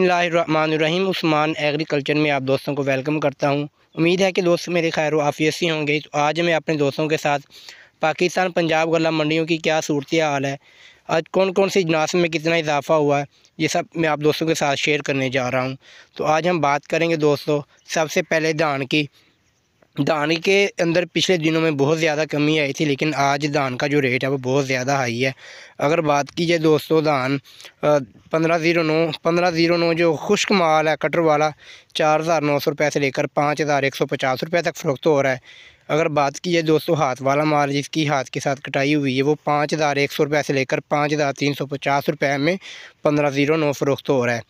बसमीम उस्मान एग्रीकल्चर में आप दोस्तों को वेलकम करता हूं उम्मीद है कि दोस्त मेरे खैर आफियत से होंगे तो आज मैं अपने दोस्तों के साथ पाकिस्तान पंजाब गला मंडियों की क्या सूरत हाल है आज कौन कौन सी इजनास में कितना इजाफ़ा हुआ है ये सब मैं आप दोस्तों के साथ शेयर करने जा रहा हूँ तो आज हम बात करेंगे दोस्तों सबसे पहले धान की धान के अंदर पिछले दिनों में बहुत ज़्यादा कमी आई थी लेकिन आज धान का जो रेट है वो बहुत ज़्यादा हाई है अगर बात की जाए दोस्तों धान पंद्रह ज़ीरो नौ पंद्रह ज़ीरो नौ जो खुश्क माल है कटर वाला चार हज़ार नौ सौ रुपये से लेकर पाँच हज़ार एक सौ पचास रुपये तक फरोख्त हो रहा है अगर बात की जाए दोस्तों हाथ वाला माल जिसकी हाथ के साथ कटाई हुई है वो पाँच हज़ार एक सौ रुपये से लेकर पाँच हज़ार तीन सौ पचास रुपये में पंद्रह ज़ीरो नौ फरोख्त हो रहा है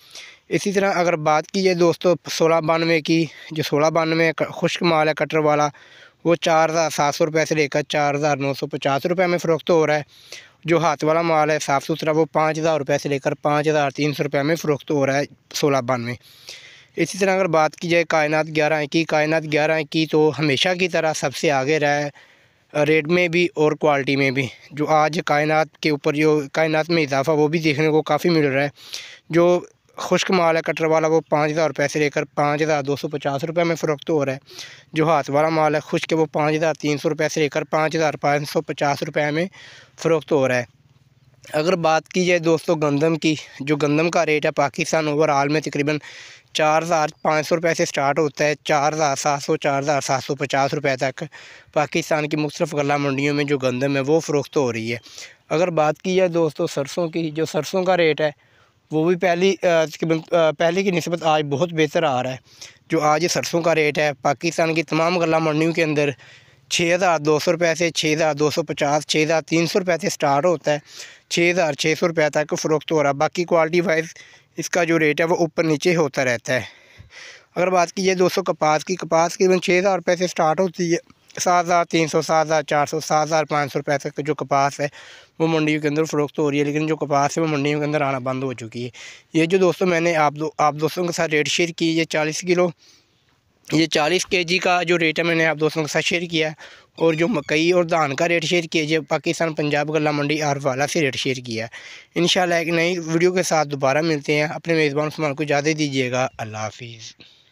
इसी तरह अगर बात की जाए दोस्तों सोलह बानवे की जो सोलह बानवे खुश्क माल है कटर वाला वो चार हज़ार सात सौ रुपये से लेकर चार हज़ार नौ सौ पचास रुपये में फ़रोख्त हो रहा है जो हाथ वाला माल है साफ़ सुथरा वो पाँच हज़ार रुपये से लेकर पाँच हज़ार तीन सौ रुपये में फ़रोख्त हो रहा है सोलह बानवे इसी तरह अगर बात की जाए कायनात ग्यारह की कायनात ग्यारह की तो हमेशा की तरह सबसे आगे रहा है रेट में भी और क्वालिटी में भी जो आज कायनात के ऊपर जो कायनात में इजाफा वो भी देखने को काफ़ी मिल रहा है जो खुश्क माल है कटर वाला वो पाँच हज़ार रुपये से लेकर पाँच हज़ार दो सौ पचास रुपये में फ़रोख्त हो रहा है जो हाथ वाला माल है खुश्क वो पाँच हज़ार तीन सौ रुपये से लेकर पाँच हज़ार पाँच सौ पचास रुपये में फ़रोख्त हो रहा है अगर बात की जाए दोस्तों गंदम की जो गंदम का रेट है पाकिस्तान ओवरऑल में तकरीबन चार हज़ार पाँच सौ रुपये से स्टार्ट होता है चार हज़ार सात सौ चार हज़ार सात सौ पचास रुपये तक पाकिस्तान की मुख्तफ गला मंडियों में जो गंदम है वो फ़रोख्त हो रही है अगर बात की जाए दोस्तों सरसों की जो सरसों का रेट है वो भी पहली तकरीबन पहले की नस्बत आज बहुत बेहतर आ रहा है जो आज सरसों का रेट है पाकिस्तान की तमाम गला मंडियों के अंदर छः हज़ार दो सौ रुपये से छः हज़ार दो सौ पचास छः हज़ार तीन सौ रुपये से स्टार्ट होता है छः हज़ार छः सौ रुपये तक फ़रोख्त हो रहा है बाकी क्वालिटी वाइज इसका जो रेट है वो ऊपर नीचे होता रहता है अगर बात की जाए सौ कपास की कपास की छः हज़ार रुपये से स्टार्ट होती है सात हज़ार तीन सौ सात हज़ार चार सौ सात हज़ार पाँच सौ रुपये तक जो कपास है वो मंडियों के अंदर फ़रोख्त हो रही है लेकिन जो कपास है वो मंडियों के अंदर आना बंद हो चुकी है ये जो दोस्तों मैंने आप दो आप दोस्तों के साथ रेट शेयर की है चालीस किलो ये चालीस के जी का जो रेट है मैंने आप दोस्तों के साथ शेयर किया है और जो मकई और धान का रेट शेयर किया जो पाकिस्तान पंजाब गला मंडी आर वाला से रेट शेयर किया है इन एक नई वीडियो के साथ दोबारा मिलते हैं अपने मेज़बान समान को ज़्यादा दीजिएगा अल्लाह हाफिज़